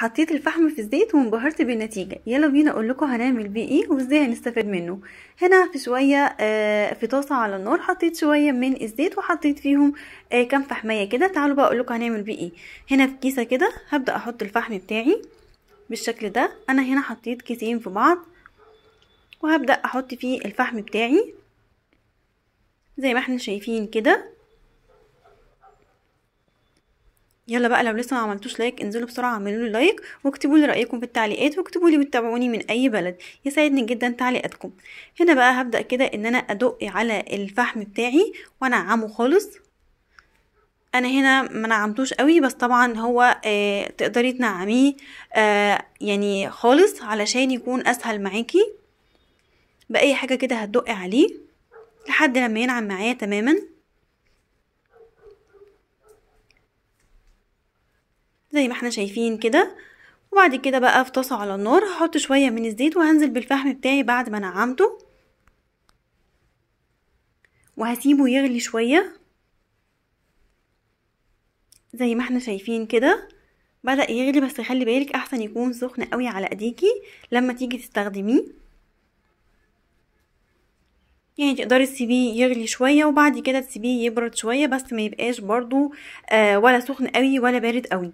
حطيت الفحم في الزيت وانبهرت بالنتيجه يلا بينا اقول لكم هنعمل بيه ايه وازاي هنستفاد منه هنا في شويه آه، في طاسه على النار حطيت شويه من الزيت وحطيت فيهم آه، كام فحمايه كده تعالوا بقى اقول لكم هنعمل بيه ايه هنا في كيسه كده هبدا احط الفحم بتاعي بالشكل ده انا هنا حطيت كيسين في بعض وهبدا احط فيه الفحم بتاعي زي ما احنا شايفين كده يلا بقى لو لسه ما عملتوش لايك انزلوا بسرعه اعملوا لي لايك واكتبوا لي رايكم في التعليقات واكتبوا لي بتتابعوني من اي بلد يسعدني جدا تعليقاتكم هنا بقى هبدا كده ان انا ادق على الفحم بتاعي وانعمه خالص انا هنا ما نعمتوش قوي بس طبعا هو آه تقدري تنعميه آه يعني خالص علشان يكون اسهل معاكي باي حاجه كده هتدقي عليه لحد لما ينعم معايا تماما زي ما احنا شايفين كده وبعد كده بقى في طاسه على النار هحط شويه من الزيت وهنزل بالفحم بتاعي بعد ما نعمته وهسيبه يغلي شويه زي ما احنا شايفين كده بدا يغلي بس خلي بالك احسن يكون سخن قوي على ايديكي لما تيجي تستخدميه يعني تقدري تسيبيه يغلي شويه وبعد كده تسيبيه يبرد شويه بس ما يبقاش برضو آه ولا سخن قوي ولا بارد قوي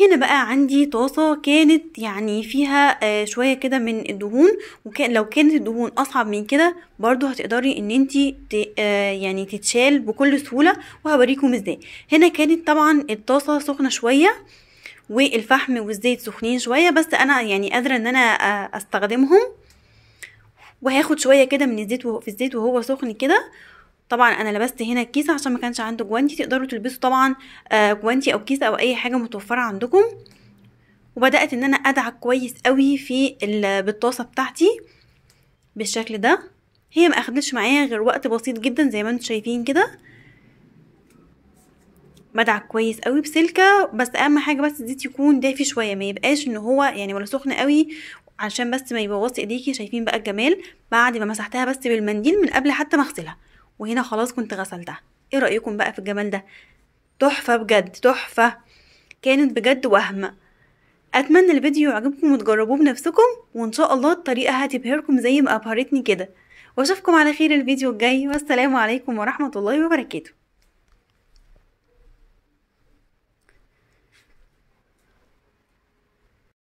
هنا بقى عندي طاسة كانت يعني فيها آه شوية كده من الدهون وكان لو كانت الدهون اصعب من كده برضو هتقدري ان انتي آه يعني تتشال بكل سهولة وهوريكم ازاي هنا كانت طبعا الطاسة سخنة شوية والفحم والزيت سخنين شوية بس انا يعني قادرة ان انا آه استخدمهم وهاخد شوية كده من الزيت وهو في الزيت وهو سخن كده طبعا انا لبست هنا الكيسه عشان ما كانش عنده جوانتي تقدروا تلبسوا طبعا آه، جوانتي او كيسه او اي حاجه متوفره عندكم وبدات ان انا ادعك كويس قوي في البطاسة بتاعتي بالشكل ده هي ما اخدتش معايا غير وقت بسيط جدا زي ما انتم شايفين كده بدعك كويس قوي بسلكه بس اهم حاجه بس الزيت يكون دافي شويه ما يبقاش ان هو يعني ولا سخن قوي عشان بس ما يبوظ ايديكي شايفين بقى الجمال بعد ما مسحتها بس بالمنديل من قبل حتى ما اغسلها وهنا خلاص كنت غسلتها ايه رأيكم بقى في الجمال ده تحفة بجد تحفة كانت بجد وهم اتمنى الفيديو يعجبكم وتجربوه بنفسكم وان شاء الله الطريقة هتبهركم زي ما ابهرتني كده واشوفكم على خير الفيديو الجاي والسلام عليكم ورحمة الله وبركاته